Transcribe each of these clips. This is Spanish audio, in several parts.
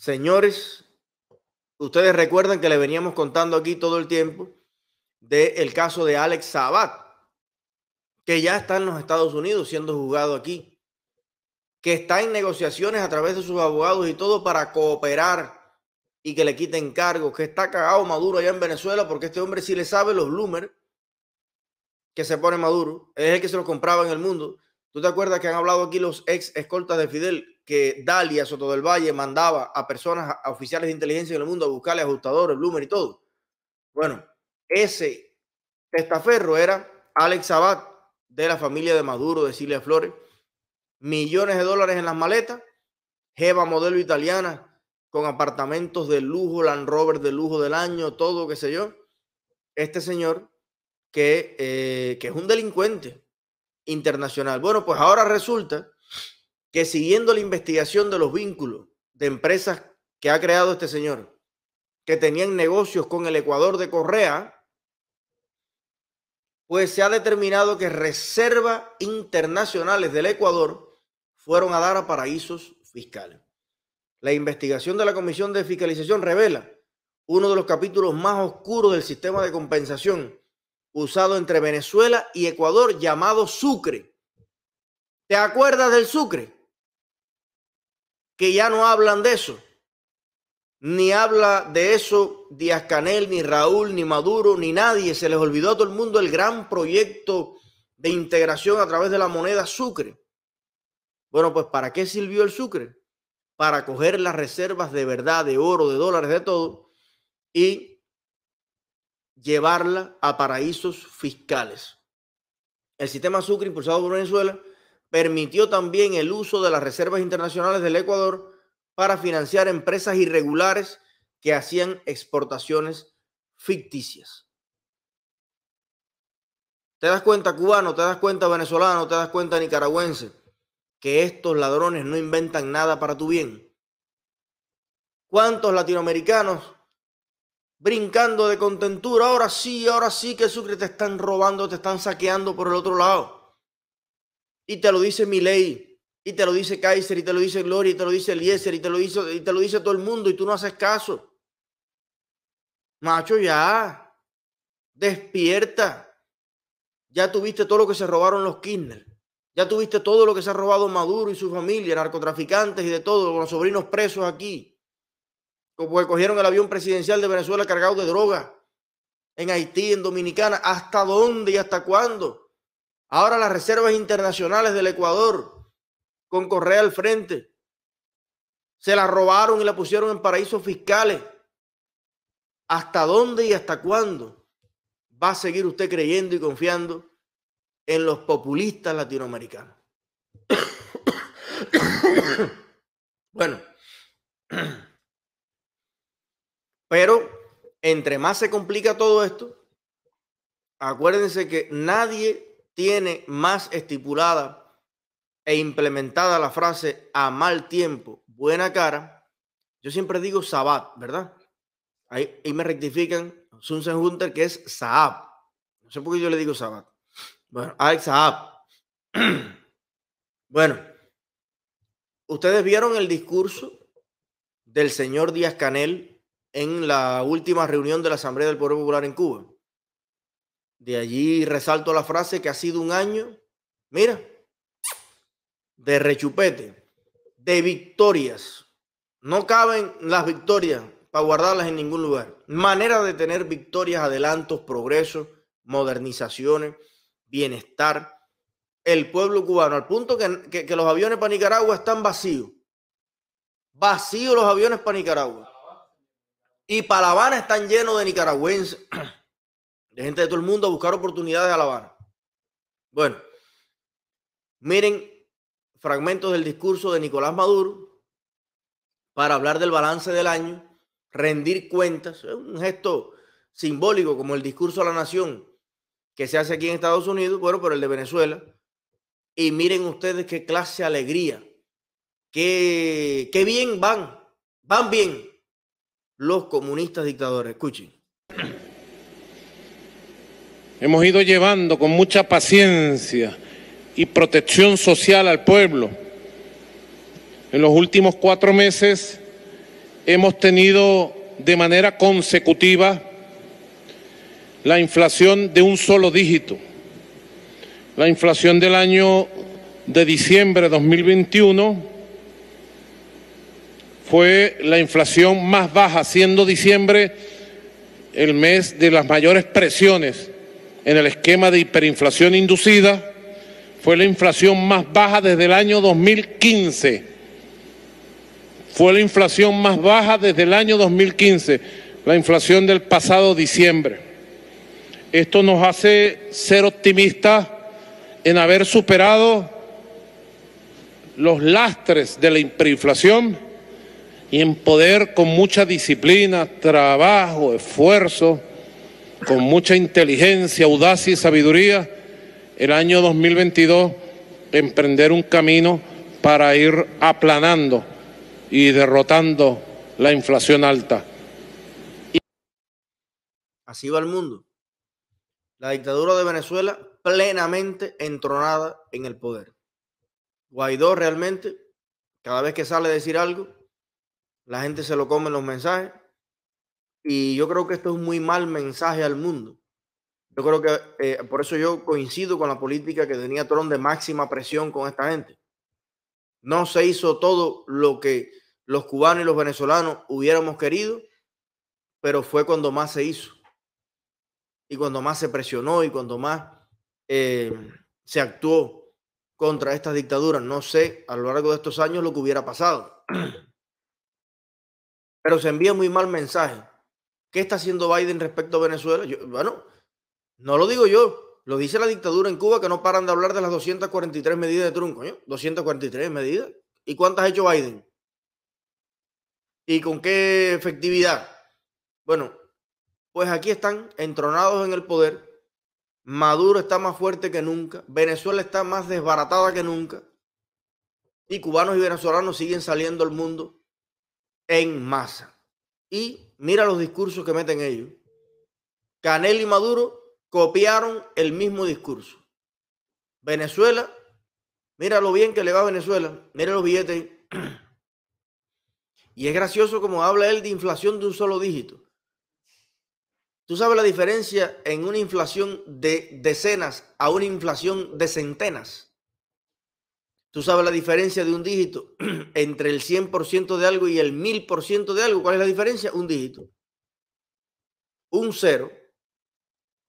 Señores, ustedes recuerdan que le veníamos contando aquí todo el tiempo del caso de Alex Sabat, que ya está en los Estados Unidos siendo juzgado aquí, que está en negociaciones a través de sus abogados y todo para cooperar y que le quiten cargos, que está cagado Maduro allá en Venezuela, porque este hombre sí le sabe los bloomers que se pone Maduro, es el que se los compraba en el mundo. ¿Tú te acuerdas que han hablado aquí los ex escoltas de Fidel? que Dalia Soto del Valle mandaba a personas, a oficiales de inteligencia en el mundo a buscarle ajustadores, bloomer y todo. Bueno, ese testaferro era Alex Abad de la familia de Maduro, de Silvia Flores, millones de dólares en las maletas, Jeva modelo italiana con apartamentos de lujo, Land Rover de lujo del año, todo, qué sé yo. Este señor que, eh, que es un delincuente internacional. Bueno, pues ahora resulta que siguiendo la investigación de los vínculos de empresas que ha creado este señor, que tenían negocios con el Ecuador de Correa, pues se ha determinado que reservas internacionales del Ecuador fueron a dar a paraísos fiscales. La investigación de la Comisión de Fiscalización revela uno de los capítulos más oscuros del sistema de compensación usado entre Venezuela y Ecuador llamado Sucre. ¿Te acuerdas del Sucre? que ya no hablan de eso. Ni habla de eso Díaz Canel, ni Raúl, ni Maduro, ni nadie. Se les olvidó a todo el mundo el gran proyecto de integración a través de la moneda Sucre. Bueno, pues ¿para qué sirvió el Sucre? Para coger las reservas de verdad, de oro, de dólares, de todo, y llevarla a paraísos fiscales. El sistema Sucre impulsado por Venezuela permitió también el uso de las reservas internacionales del Ecuador para financiar empresas irregulares que hacían exportaciones ficticias. Te das cuenta cubano, te das cuenta venezolano, te das cuenta nicaragüense, que estos ladrones no inventan nada para tu bien. ¿Cuántos latinoamericanos brincando de contentura? Ahora sí, ahora sí que Sucre te están robando, te están saqueando por el otro lado. Y te lo dice ley y te lo dice Kaiser, y te lo dice Gloria, y te lo dice Eliezer, y te lo dice, y te lo dice todo el mundo, y tú no haces caso. Macho, ya. Despierta. Ya tuviste todo lo que se robaron los Kirchner. Ya tuviste todo lo que se ha robado Maduro y su familia, narcotraficantes y de todo, los sobrinos presos aquí. Porque cogieron el avión presidencial de Venezuela cargado de droga. En Haití, en Dominicana. ¿Hasta dónde y hasta cuándo? Ahora las reservas internacionales del Ecuador con Correa al frente. Se la robaron y la pusieron en paraísos fiscales. ¿Hasta dónde y hasta cuándo va a seguir usted creyendo y confiando en los populistas latinoamericanos? bueno, pero entre más se complica todo esto, acuérdense que nadie tiene más estipulada e implementada la frase a mal tiempo, buena cara, yo siempre digo Sabat, ¿verdad? Ahí, me rectifican Sunsen Hunter que es Saab. No sé por qué yo le digo Sabat. Bueno, hay Saab. bueno, ustedes vieron el discurso del señor Díaz Canel en la última reunión de la Asamblea del Poder Popular en Cuba. De allí resalto la frase que ha sido un año, mira, de rechupete, de victorias. No caben las victorias para guardarlas en ningún lugar. Manera de tener victorias, adelantos, progresos, modernizaciones, bienestar. El pueblo cubano, al punto que, los aviones para Nicaragua están vacíos. Vacíos los aviones para Nicaragua. Y para La Habana están llenos de nicaragüenses de gente de todo el mundo a buscar oportunidades a La Habana. Bueno, miren fragmentos del discurso de Nicolás Maduro para hablar del balance del año, rendir cuentas, es un gesto simbólico como el discurso a la nación que se hace aquí en Estados Unidos, bueno, pero el de Venezuela. Y miren ustedes qué clase de alegría, qué, qué bien van, van bien los comunistas dictadores. Escuchen. Hemos ido llevando con mucha paciencia y protección social al pueblo. En los últimos cuatro meses hemos tenido de manera consecutiva la inflación de un solo dígito. La inflación del año de diciembre de 2021 fue la inflación más baja, siendo diciembre el mes de las mayores presiones en el esquema de hiperinflación inducida fue la inflación más baja desde el año 2015. Fue la inflación más baja desde el año 2015, la inflación del pasado diciembre. Esto nos hace ser optimistas en haber superado los lastres de la hiperinflación y en poder con mucha disciplina, trabajo, esfuerzo, con mucha inteligencia, audacia y sabiduría el año 2022 emprender un camino para ir aplanando y derrotando la inflación alta. Así va el mundo. La dictadura de Venezuela plenamente entronada en el poder. Guaidó realmente, cada vez que sale a decir algo, la gente se lo come en los mensajes y yo creo que esto es un muy mal mensaje al mundo. Yo creo que eh, por eso yo coincido con la política que tenía Trump de máxima presión con esta gente. No se hizo todo lo que los cubanos y los venezolanos hubiéramos querido, pero fue cuando más se hizo. Y cuando más se presionó y cuando más eh, se actuó contra estas dictaduras. No sé a lo largo de estos años lo que hubiera pasado. Pero se envía muy mal mensaje ¿Qué está haciendo Biden respecto a Venezuela? bueno, no lo digo yo, lo dice la dictadura en Cuba que no paran de hablar de las 243 medidas de trunco. 243 medidas. ¿Y cuántas ha hecho Biden? ¿Y con qué efectividad? Bueno, pues aquí están entronados en el poder. Maduro está más fuerte que nunca. Venezuela está más desbaratada que nunca. Y cubanos y venezolanos siguen saliendo al mundo en masa y mira los discursos que meten ellos. Canel y Maduro copiaron el mismo discurso. Venezuela, mira lo bien que le va a Venezuela, mira los billetes. Y es gracioso como habla él de inflación de un solo dígito. Tú sabes la diferencia en una inflación de decenas a una inflación de centenas. Tú sabes la diferencia de un dígito entre el 100% de algo y el 1000% de algo. ¿Cuál es la diferencia? Un dígito. Un cero.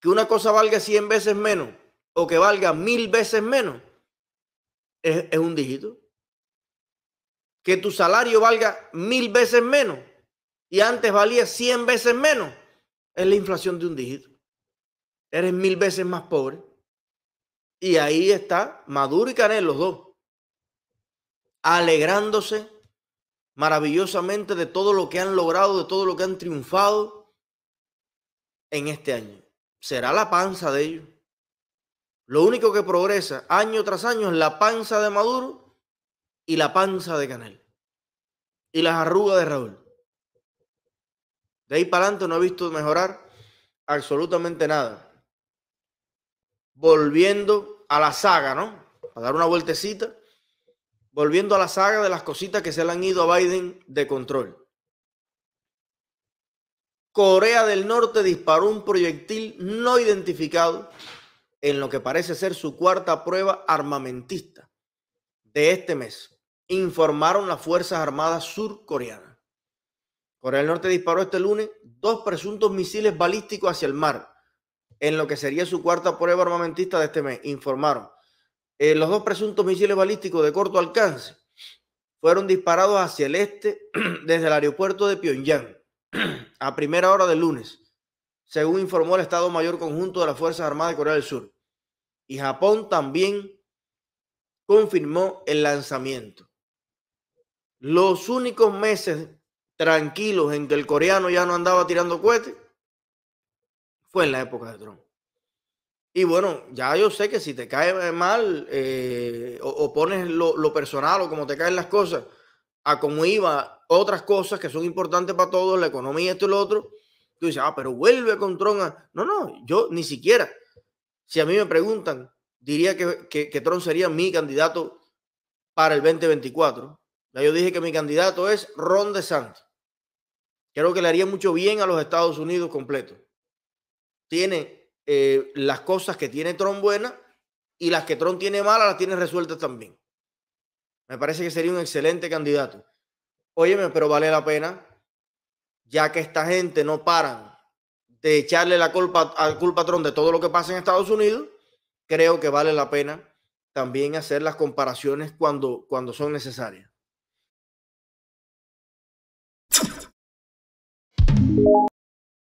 Que una cosa valga 100 veces menos o que valga 1000 veces menos es, un dígito. Que tu salario valga 1000 veces menos y antes valía 100 veces menos es la inflación de un dígito. Eres 1000 veces más pobre. Y ahí está Maduro y Canel, los dos alegrándose maravillosamente de todo lo que han logrado, de todo lo que han triunfado en este año. Será la panza de ellos. Lo único que progresa año tras año es la panza de Maduro y la panza de Canel. Y las arrugas de Raúl. De ahí para adelante no he visto mejorar absolutamente nada. Volviendo a la saga, ¿no? A dar una vueltecita volviendo a la saga de las cositas que se le han ido a Biden de control. Corea del Norte disparó un proyectil no identificado en lo que parece ser su cuarta prueba armamentista de este mes, informaron las Fuerzas Armadas surcoreanas. Corea del Norte disparó este lunes dos presuntos misiles balísticos hacia el mar, en lo que sería su cuarta prueba armamentista de este mes, informaron eh, los dos presuntos misiles balísticos de corto alcance fueron disparados hacia el este desde el aeropuerto de Pyongyang a primera hora del lunes, según informó el Estado Mayor Conjunto de las Fuerzas Armadas de Corea del Sur. Y Japón también confirmó el lanzamiento. Los únicos meses tranquilos en que el coreano ya no andaba tirando cohetes fue en la época de Trump. Y bueno, ya yo sé que si te cae mal eh, o, pones lo, personal o como te caen las cosas, a como iba otras cosas que son importantes para todos, la economía, esto y lo otro, tú dices, ah, pero vuelve con Tron. No, no, yo ni siquiera. Si a mí me preguntan, diría que, que, que Tron sería mi candidato para el 2024. Ya yo dije que mi candidato es Ron DeSantis. Creo que le haría mucho bien a los Estados Unidos completo. Tiene eh, las cosas que tiene Tron buenas y las que Tron tiene malas las tiene resueltas también. Me parece que sería un excelente candidato. Óyeme, pero vale la pena, ya que esta gente no paran de echarle la culpa al culpa Tron de todo lo que pasa en Estados Unidos, creo que vale la pena también hacer las comparaciones cuando, cuando son necesarias.